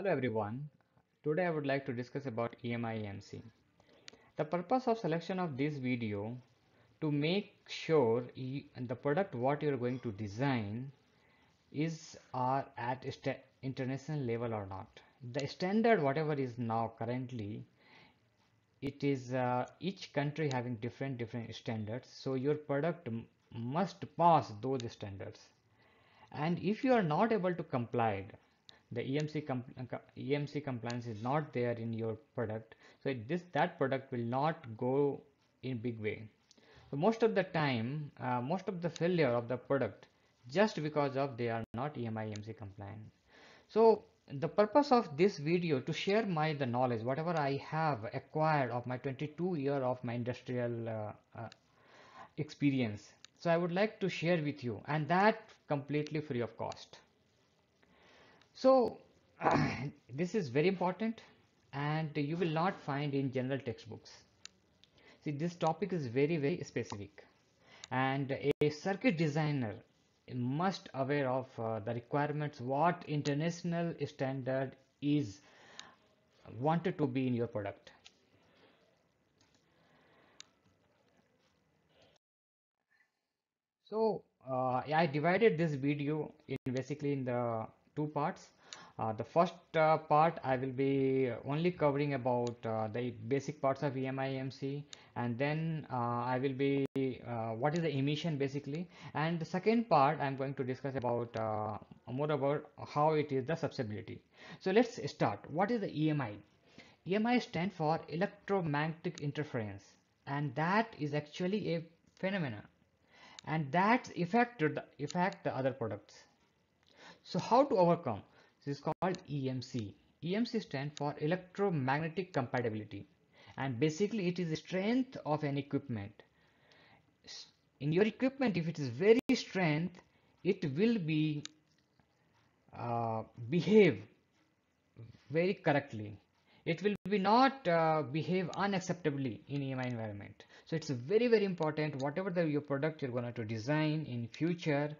Hello everyone. Today I would like to discuss about EMI EMC. The purpose of selection of this video to make sure the product what you are going to design is are at international level or not. The standard whatever is now currently it is uh, each country having different different standards so your product must pass those standards and if you are not able to comply the EMC, uh, EMC compliance is not there in your product. So this that product will not go in big way. So most of the time, uh, most of the failure of the product just because of they are not EMI EMC compliant. So the purpose of this video to share my the knowledge whatever I have acquired of my 22 year of my industrial uh, uh, experience so I would like to share with you and that completely free of cost so uh, this is very important and you will not find in general textbooks. See this topic is very very specific and a circuit designer must aware of uh, the requirements what international standard is wanted to be in your product. So uh, I divided this video in basically in the two parts uh, the first uh, part I will be only covering about uh, the basic parts of EMI EMC and then uh, I will be uh, what is the emission basically and the second part I'm going to discuss about uh, more about how it is the susceptibility. So let's start. What is the EMI? EMI stands for electromagnetic interference and that is actually a phenomenon and that affect the, affect the other products so how to overcome? This is called EMC. EMC stands for electromagnetic compatibility and basically it is the strength of an equipment. In your equipment if it is very strength it will be uh, behave very correctly. It will be not uh, behave unacceptably in EMI environment. So it's very very important whatever the, your product you're going to design in future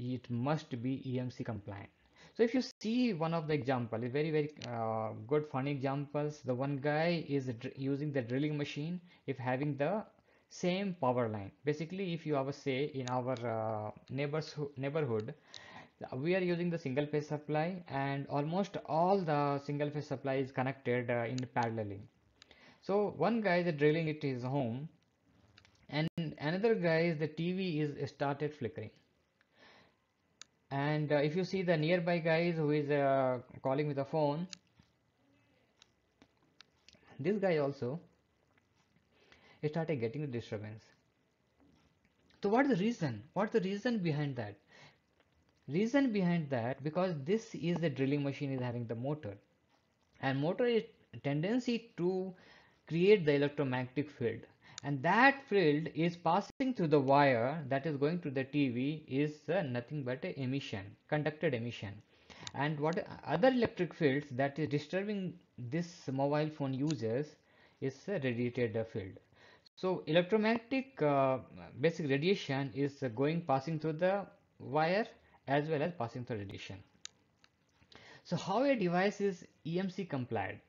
it must be EMC compliant. So if you see one of the example, a very, very uh, good funny examples, the one guy is using the drilling machine if having the same power line. Basically, if you have a say in our uh, neighbors neighborhood, we are using the single phase supply and almost all the single phase supply is connected uh, in parallelly. So one guy is drilling it his home and another guy is the TV is started flickering and uh, if you see the nearby guys who is uh, calling with a phone this guy also started getting the disturbance so what is the reason what's the reason behind that reason behind that because this is the drilling machine is having the motor and motor is tendency to create the electromagnetic field and that field is passing through the wire that is going to the TV is uh, nothing but a emission conducted emission and what other electric fields that is disturbing this mobile phone users is a radiated field so electromagnetic uh, basic radiation is going passing through the wire as well as passing through radiation so how a device is EMC compliant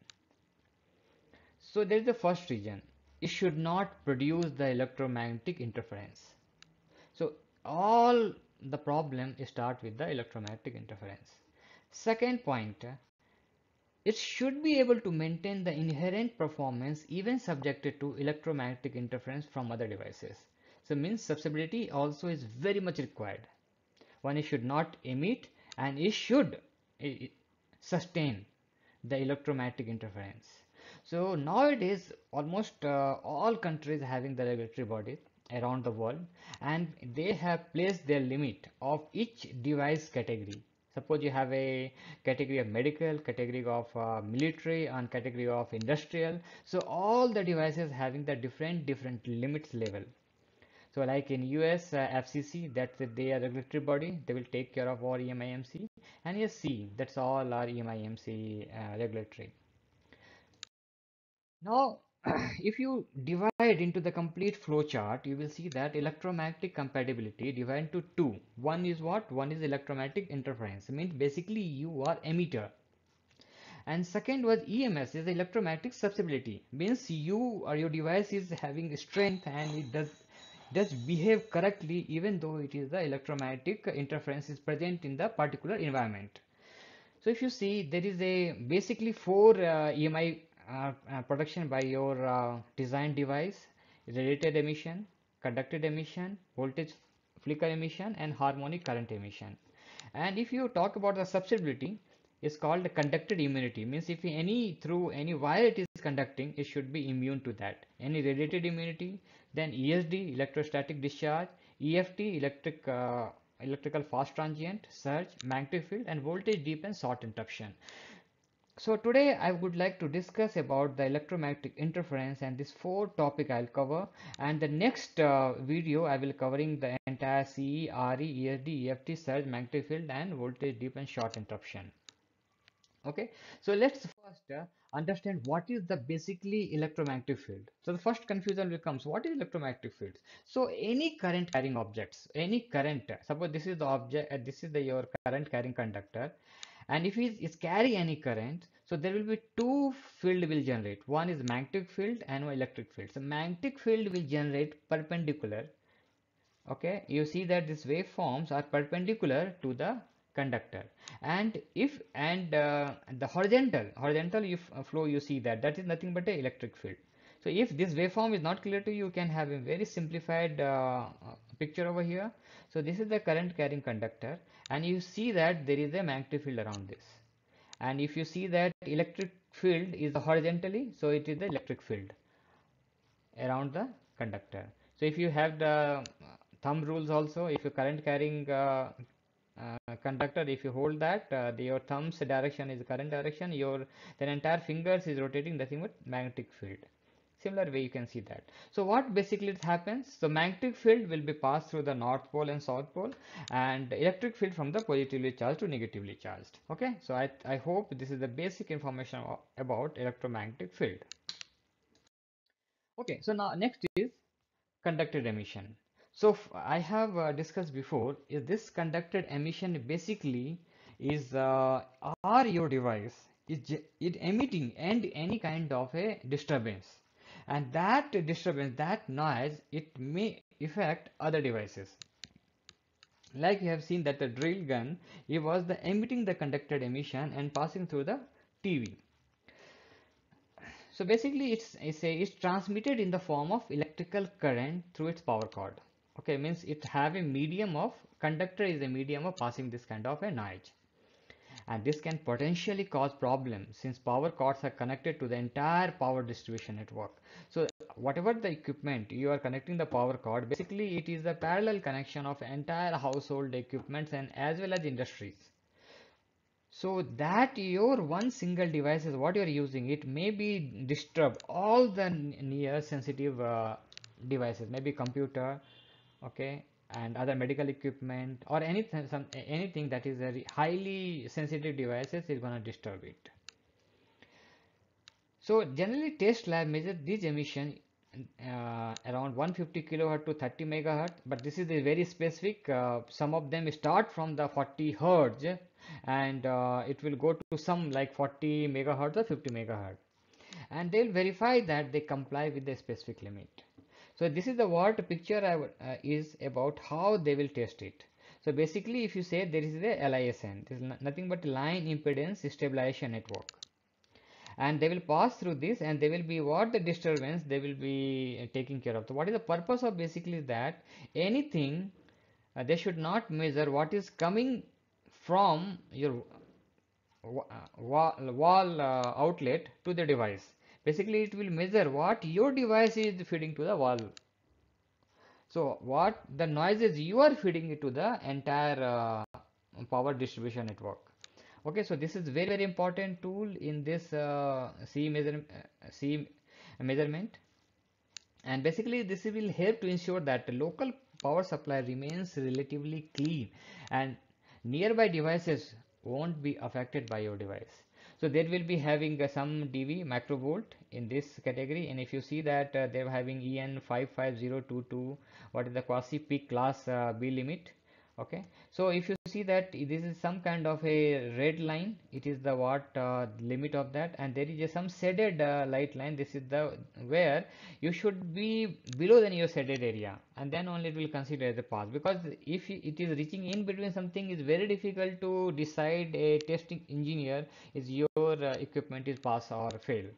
so there is the first region it should not produce the electromagnetic interference. So all the problem start with the electromagnetic interference. Second point, it should be able to maintain the inherent performance even subjected to electromagnetic interference from other devices. So means susceptibility also is very much required. One, it should not emit and it should sustain the electromagnetic interference. So nowadays, almost uh, all countries having the regulatory body around the world and they have placed their limit of each device category. Suppose you have a category of medical, category of uh, military and category of industrial. So all the devices having the different different limits level. So like in US uh, FCC, that's it, they are regulatory body, they will take care of all EMIMC and yes, C, that's all our EMIMC uh, regulatory. Now, if you divide into the complete flow chart, you will see that electromagnetic compatibility divided into two. One is what? One is electromagnetic interference. I means basically you are emitter. And second was EMS is electromagnetic susceptibility. Means you or your device is having strength and it does does behave correctly even though it is the electromagnetic interference is present in the particular environment. So if you see there is a basically four uh, EMI uh, uh, production by your uh, design device, related emission, conducted emission, voltage flicker emission and harmonic current emission. And if you talk about the susceptibility, is called the conducted immunity means if any through any wire it is conducting it should be immune to that any related immunity then esd electrostatic discharge eft electric uh, electrical fast transient surge magnetic field and voltage deep and short interruption so today I would like to discuss about the electromagnetic interference and this four topic I'll cover and the next uh, video I will covering the entire CE, RE, EFT, surge, magnetic field and voltage dip and short interruption. Okay, so let's first uh, understand what is the basically electromagnetic field. So the first confusion becomes what is electromagnetic field? So any current carrying objects, any current, suppose this is the object, uh, this is the your current carrying conductor and if it is carry any current so there will be two field will generate one is magnetic field and one electric field so magnetic field will generate perpendicular okay you see that these waveforms are perpendicular to the conductor and if and uh, the horizontal horizontal if, uh, flow you see that that is nothing but a electric field so if this waveform is not clear to you, you can have a very simplified uh, picture over here. So this is the current carrying conductor and you see that there is a magnetic field around this. And if you see that electric field is horizontally, so it is the electric field around the conductor. So if you have the thumb rules also, if you current carrying uh, uh, conductor if you hold that uh, the, your thumbs direction is current direction your then entire fingers is rotating nothing but magnetic field similar way you can see that so what basically happens the magnetic field will be passed through the north pole and south pole and electric field from the positively charged to negatively charged okay so i i hope this is the basic information about electromagnetic field okay so now next is conducted emission so I have uh, discussed before is this conducted emission basically is uh, are your device is it emitting and any kind of a disturbance and that disturbance that noise it may affect other devices like you have seen that the drill gun it was the emitting the conducted emission and passing through the tv so basically it's it's, it's transmitted in the form of electrical current through its power cord okay means it have a medium of conductor is a medium of passing this kind of a noise and this can potentially cause problems since power cords are connected to the entire power distribution network. So whatever the equipment you are connecting the power cord, basically it is the parallel connection of entire household equipments and as well as industries. So that your one single device is what you are using, it may be disturb all the near sensitive uh, devices, maybe computer, okay, and other medical equipment or anything some anything that is a highly sensitive devices is going to disturb it so generally test lab measures this emission uh, around 150 kilohertz to 30 megahertz but this is very specific uh, some of them start from the 40 hertz and uh, it will go to some like 40 megahertz or 50 megahertz and they'll verify that they comply with the specific limit so this is the what picture I would, uh, is about how they will test it. So basically if you say there is the LISN, this is nothing but line impedance stabilization network. And they will pass through this and they will be what the disturbance they will be uh, taking care of. So what is the purpose of basically that anything uh, they should not measure what is coming from your uh, uh, wall, wall uh, outlet to the device basically it will measure what your device is feeding to the valve so what the noises you are feeding to the entire uh, power distribution network okay so this is very very important tool in this uh, c measure uh, c measurement and basically this will help to ensure that local power supply remains relatively clean and nearby devices won't be affected by your device so they will be having uh, some DV volt in this category. And if you see that uh, they're having EN 55022, what is the quasi peak class uh, B limit. Okay. So if you see that this is some kind of a red line it is the what uh, limit of that and there is a some shaded uh, light line this is the where you should be below than your shaded area and then only it will consider as a pass because if it is reaching in between something is very difficult to decide a testing engineer is your uh, equipment is pass or fail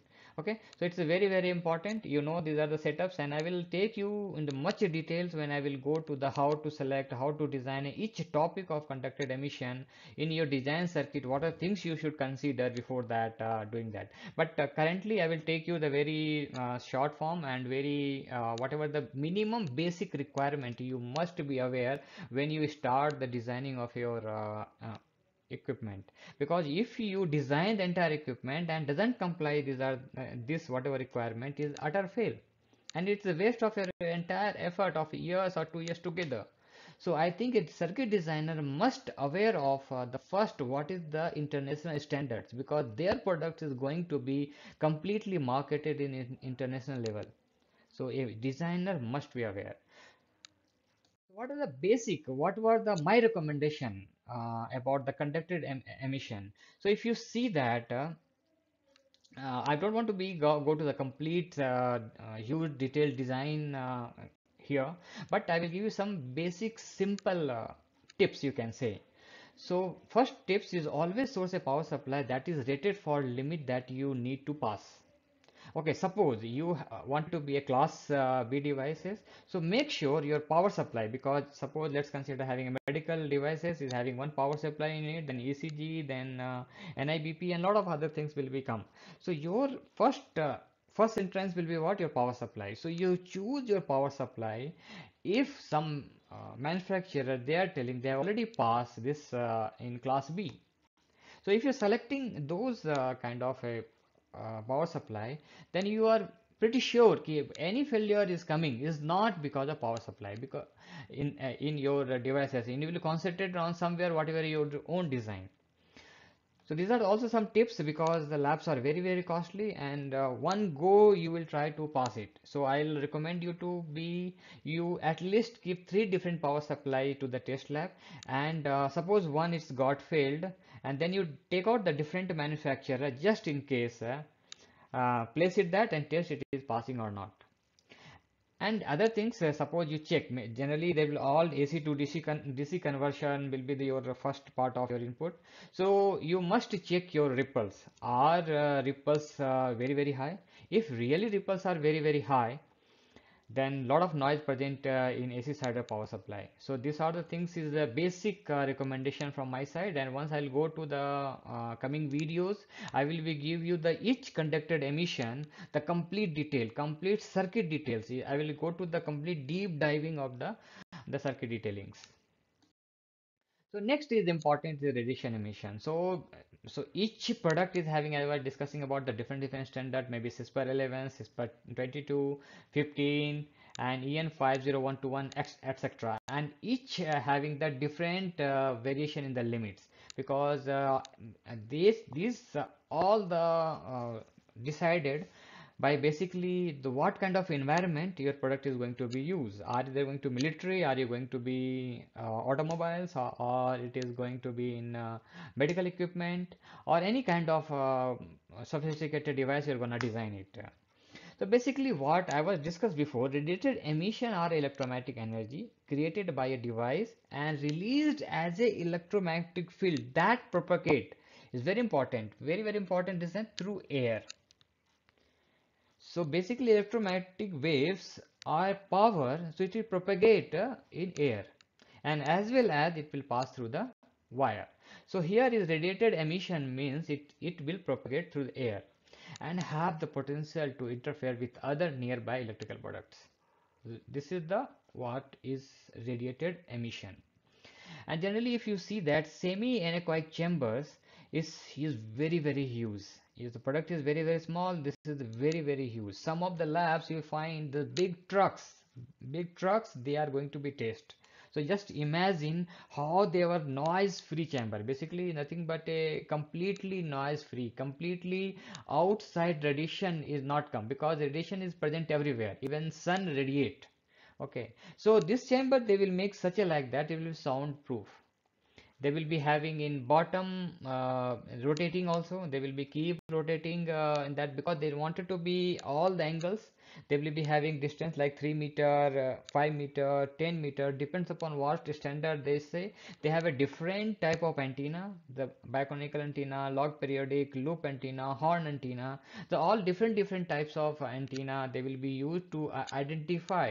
okay so it's very very important you know these are the setups and i will take you into much details when i will go to the how to select how to design each topic of conducted emission in your design circuit what are things you should consider before that uh, doing that but uh, currently i will take you the very uh, short form and very uh, whatever the minimum basic requirement you must be aware when you start the designing of your uh, uh, equipment because if you design the entire equipment and doesn't comply these are uh, this whatever requirement is utter fail and it's a waste of your entire effort of years or two years together so i think a circuit designer must aware of uh, the first what is the international standards because their product is going to be completely marketed in, in international level so a designer must be aware what are the basic what were the my recommendation uh, about the conducted em emission. So if you see that, uh, uh I don't want to be go, go to the complete uh, uh, huge detailed design here, but I will give you some basic simple tips you can say. So first tips is always source a power supply that is rated for limit that you need to pass okay suppose you want to be a class uh, b devices so make sure your power supply because suppose let's consider having a medical devices is having one power supply in it then ecg then uh, nibp and lot of other things will become so your first uh, first entrance will be what your power supply so you choose your power supply if some uh, manufacturer they are telling they have already passed this uh, in class b so if you're selecting those uh, kind of a uh, power supply then you are pretty sure that any failure is coming is not because of power supply because in uh, in your devices and you will concentrate on somewhere whatever your own design so these are also some tips because the labs are very very costly and uh, one go you will try to pass it. So I'll recommend you to be you at least keep three different power supply to the test lab and uh, suppose one is got failed and then you take out the different manufacturer just in case uh, uh, place it that and test it is passing or not and other things uh, suppose you check generally they will all AC to DC con DC conversion will be the, your first part of your input so you must check your ripples are uh, ripples uh, very very high if really ripples are very very high then lot of noise present uh, in AC side of power supply. So these are the things is the basic uh, recommendation from my side and once I'll go to the uh, coming videos, I will be give you the each conducted emission, the complete detail, complete circuit details. I will go to the complete deep diving of the, the circuit detailings. So next is important is radiation emission. So so each product is having I was discussing about the different different standard maybe CISPR 11 CISPR 22 15 and en 50121 etc and each uh, having the different uh, variation in the limits because uh, these these uh, all the uh, decided by basically the what kind of environment your product is going to be used. Are they going to military? Are you going to be uh, automobiles or, or, it is going to be in uh, medical equipment or any kind of uh, sophisticated device you're going to design it. So basically what I was discussed before, radiated emission or electromagnetic energy created by a device and released as a electromagnetic field that propagate is very important. Very, very important is that through air. So basically electromagnetic waves are power so it will propagate in air and as well as it will pass through the wire. So here is radiated emission means it, it will propagate through the air and have the potential to interfere with other nearby electrical products. This is the what is radiated emission. And generally if you see that semi anechoic chambers is, is very very huge if the product is very, very small. This is very, very huge. Some of the labs you find the big trucks, big trucks, they are going to be test. So just imagine how they were noise free chamber, basically nothing but a completely noise free, completely outside radiation is not come because radiation is present everywhere, even sun radiate. Okay, so this chamber they will make such a like that it will be soundproof they will be having in bottom uh, rotating also they will be keep rotating uh, in that because they wanted to be all the angles they will be having distance like 3 meter uh, 5 meter 10 meter depends upon what standard they say they have a different type of antenna the biconical antenna log periodic loop antenna horn antenna the all different different types of antenna they will be used to uh, identify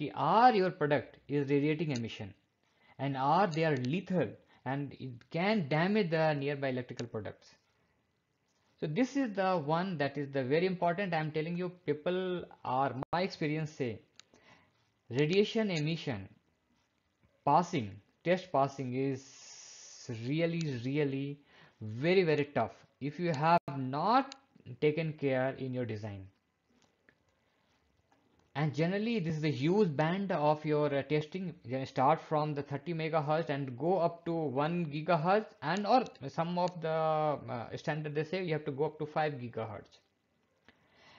ki are your product is radiating emission and are they are lethal and it can damage the nearby electrical products. So this is the one that is the very important. I am telling you people are my experience say radiation emission passing test passing is really really very very tough if you have not taken care in your design and generally this is a huge band of your uh, testing you start from the 30 megahertz and go up to 1 gigahertz and or some of the uh, standard they say you have to go up to 5 gigahertz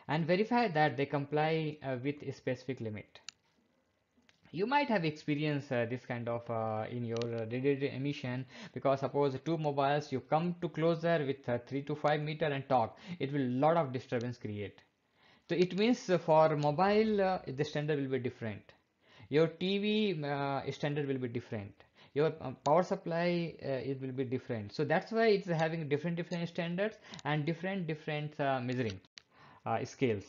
and verify that they comply uh, with a specific limit you might have experienced uh, this kind of uh, in your radiated uh, emission because suppose two mobiles you come to closer with uh, 3 to 5 meter and talk it will lot of disturbance create so it means for mobile uh, the standard will be different your TV uh, standard will be different your uh, power supply uh, it will be different so that's why it's having different different standards and different different uh, measuring uh, scales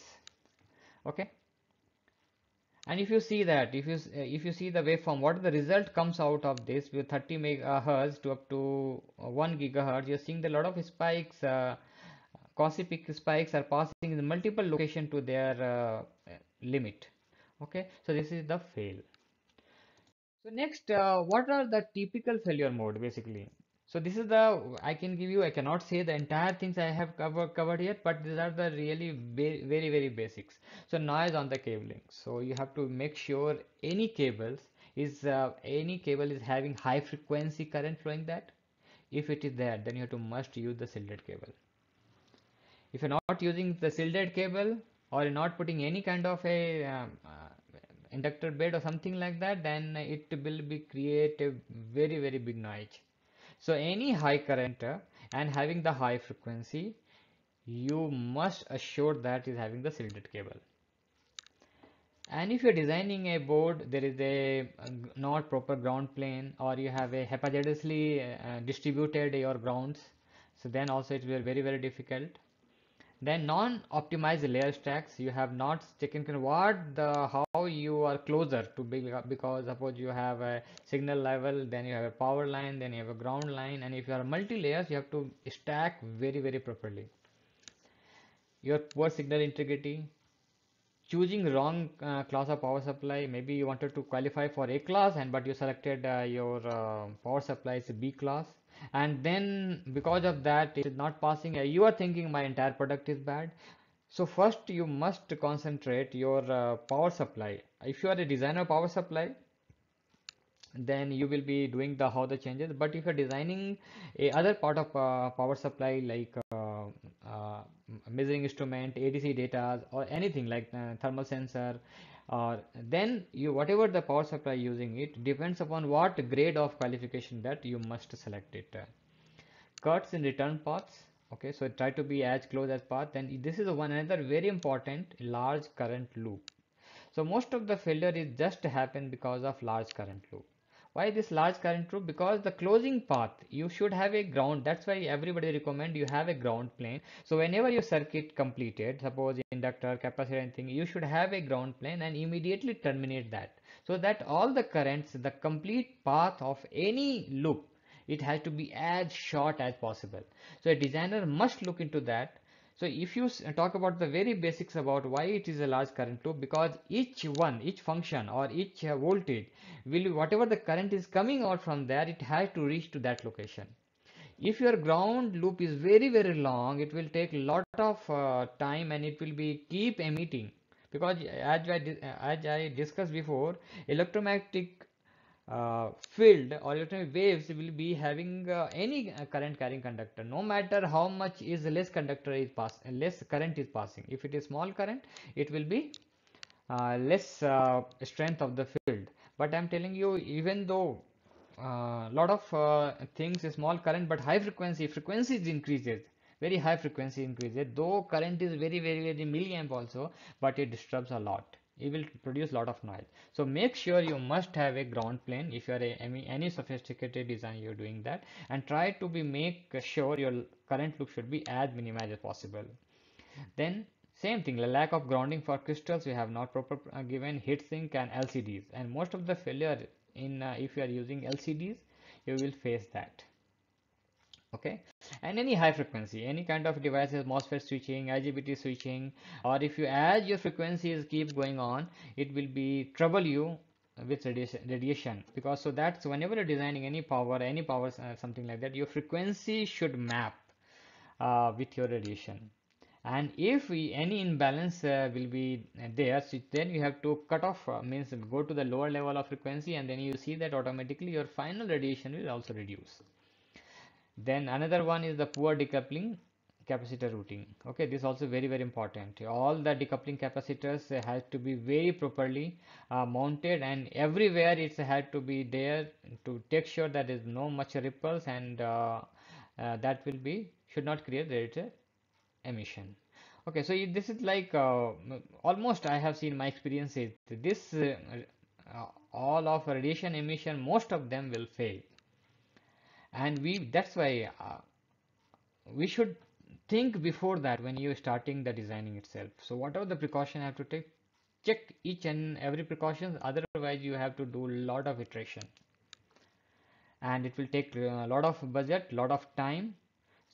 okay and if you see that if you if you see the waveform what the result comes out of this with 30 megahertz to up to 1 gigahertz you're seeing the lot of spikes gossip spikes are passing in multiple location to their uh, limit okay so this is the fail so next uh, what are the typical failure mode basically so this is the I can give you I cannot say the entire things I have cover, covered here but these are the really very very, very basics. So noise on the cabling. So you have to make sure any cables is uh, any cable is having high frequency current flowing that if it is there then you have to must use the shielded cable if you're not using the shielded cable or not putting any kind of a um, uh, inductor bed or something like that then it will be create a very very big noise so any high current uh, and having the high frequency you must assure that is having the shielded cable and if you're designing a board there is a, uh, not proper ground plane or you have a haphazardly uh, distributed your grounds so then also it will be very very difficult then non-optimized layer stacks you have not taken what the how you are closer to big because suppose you have a signal level then you have a power line then you have a ground line and if you are multi layers you have to stack very very properly your poor signal integrity choosing wrong uh, class of power supply maybe you wanted to qualify for a class and but you selected uh, your uh, power supply is b class and then because of that it is not passing uh, you are thinking my entire product is bad so first you must concentrate your uh, power supply if you are a designer power supply then you will be doing the how the changes but if you're designing a other part of uh, power supply like uh, uh, measuring instrument adc data or anything like uh, thermal sensor or then you whatever the power supply using it depends upon what grade of qualification that you must select it cuts in return paths okay so try to be as close as path then this is one another very important large current loop so most of the failure is just happen because of large current loop why this large current true because the closing path you should have a ground that's why everybody recommend you have a ground plane so whenever your circuit completed suppose inductor capacitor anything you should have a ground plane and immediately terminate that so that all the currents the complete path of any loop it has to be as short as possible so a designer must look into that so if you talk about the very basics about why it is a large current loop because each one, each function or each uh, voltage will whatever the current is coming out from there, it has to reach to that location. If your ground loop is very very long, it will take lot of uh, time and it will be keep emitting because uh, as I, uh, as I discussed before, electromagnetic uh, field or electromagnetic waves will be having uh, any uh, current carrying conductor no matter how much is less conductor is pass less current is passing if it is small current it will be uh, less uh, strength of the field but i'm telling you even though a uh, lot of things is small current but high frequency frequencies increases very high frequency increases though current is very very very milliamp also but it disturbs a lot it will produce lot of noise so make sure you must have a ground plane if you are a, any, any sophisticated design you're doing that and try to be make sure your current loop should be as minimal as possible then same thing the lack of grounding for crystals you have not proper uh, given heat sink and lcds and most of the failure in uh, if you are using lcds you will face that okay and any high frequency any kind of devices MOSFET switching IGBT switching or if you add your frequencies keep going on it will be trouble you with radiation, because so that's whenever you're designing any power any power uh, something like that your frequency should map uh, with your radiation and if we, any imbalance uh, will be there so then you have to cut off uh, means go to the lower level of frequency and then you see that automatically your final radiation will also reduce then another one is the poor decoupling capacitor routing okay this also very very important all the decoupling capacitors has to be very properly uh, mounted and everywhere it's had to be there to take sure that there is no much ripples and uh, uh, that will be should not create radiator emission okay so this is like uh, almost i have seen my experience is this uh, uh, all of radiation emission most of them will fail and we that's why uh, we should think before that when you're starting the designing itself so whatever the precaution I have to take check each and every precaution otherwise you have to do a lot of iteration and it will take a uh, lot of budget lot of time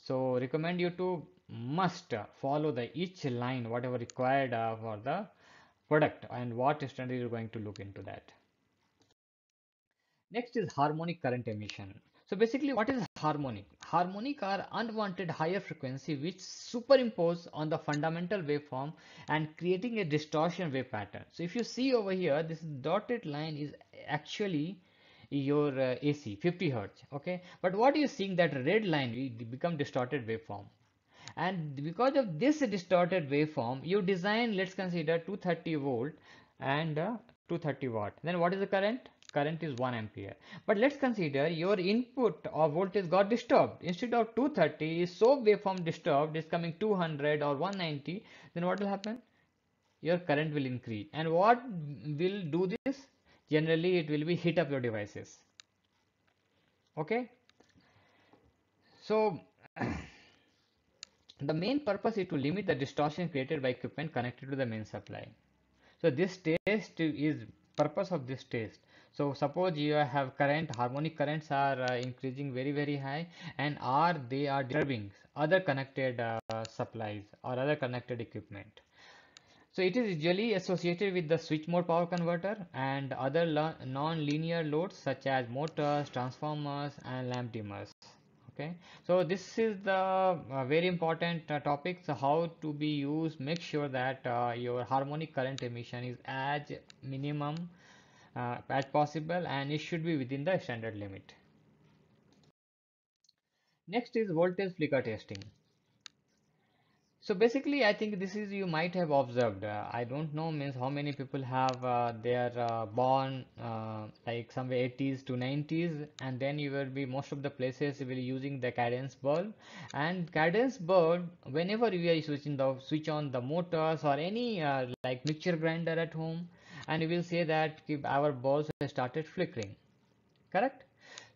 so recommend you to must follow the each line whatever required uh, for the product and what standard you're going to look into that next is harmonic current emission so basically what is harmonic? Harmonic are unwanted higher frequency which superimpose on the fundamental waveform and creating a distortion wave pattern. So if you see over here, this dotted line is actually your uh, AC 50 Hertz. Okay. But what you're seeing that red line become distorted waveform and because of this distorted waveform, you design let's consider 230 volt and uh, 230 watt. Then what is the current? current is 1 ampere but let's consider your input or voltage got disturbed instead of 230 so waveform disturbed is coming 200 or 190 then what will happen your current will increase and what will do this generally it will be heat up your devices okay so the main purpose is to limit the distortion created by equipment connected to the main supply so this test is purpose of this test so suppose you have current harmonic currents are uh, increasing very very high and are they are disturbing other connected uh, supplies or other connected equipment so it is usually associated with the switch mode power converter and other non-linear loads such as motors transformers and lamp dimmers okay so this is the uh, very important uh, topic so how to be used make sure that uh, your harmonic current emission is as minimum uh, as possible and it should be within the standard limit. Next is voltage flicker testing. So basically, I think this is you might have observed. Uh, I don't know means how many people have uh, their uh, born uh, like somewhere 80s to 90s, and then you will be most of the places will be using the cadence bulb. And cadence bulb, whenever you are switching the switch on the motors or any uh, like mixture grinder at home, and you will say that our balls have started flickering correct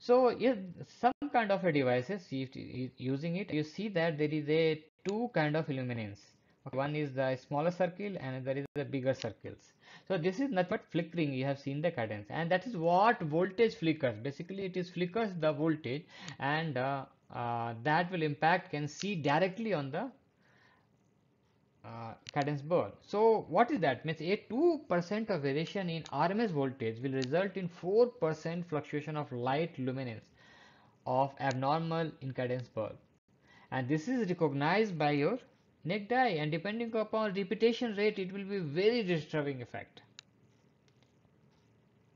so if some kind of a devices using it you see that there is a two kind of illuminance one is the smaller circle and there is the bigger circles so this is not but flickering you have seen the cadence and that is what voltage flickers basically it is flickers the voltage and uh, uh, that will impact can see directly on the uh, Cadence-Burr. So what is that? Means a 2% of variation in RMS voltage will result in 4% fluctuation of light luminance of abnormal in cadence And this is recognized by your neck dye and depending upon repetition rate, it will be very disturbing effect.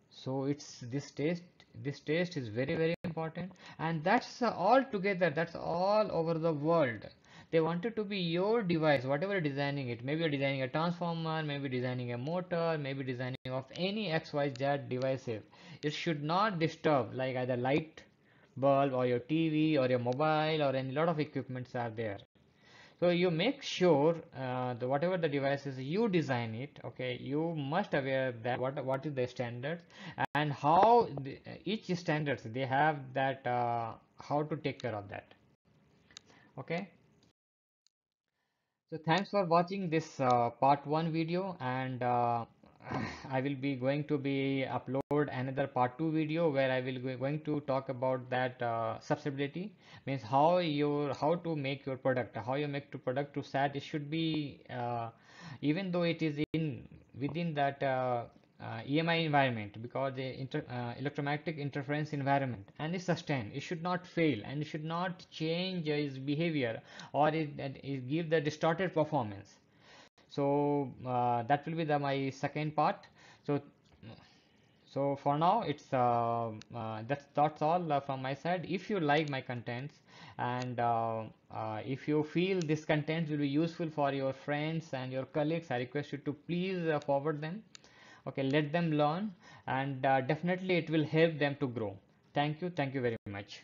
So it's this test, this test is very, very important and that's all together, that's all over the world they want it to be your device whatever you're designing it maybe you're designing a transformer maybe designing a motor maybe designing of any xyz device it should not disturb like either light bulb or your tv or your mobile or any lot of equipments are there so you make sure uh, the whatever the is you design it okay you must aware that what what is the standard and how the, each standards they have that uh, how to take care of that okay so thanks for watching this uh, part 1 video and uh, I will be going to be upload another part 2 video where I will be going to talk about that uh, susceptibility means how your how to make your product how you make to product to sat it should be uh, even though it is in within that uh, uh, EMI environment because the inter, uh, electromagnetic interference environment and it sustained. It should not fail and it should not change its behavior or it, it give the distorted performance. So uh, that will be the my second part. So so for now it's uh, uh that's that's all uh, from my side. If you like my contents and uh, if you feel this content will be useful for your friends and your colleagues, I request you to please forward them okay let them learn and uh, definitely it will help them to grow thank you thank you very much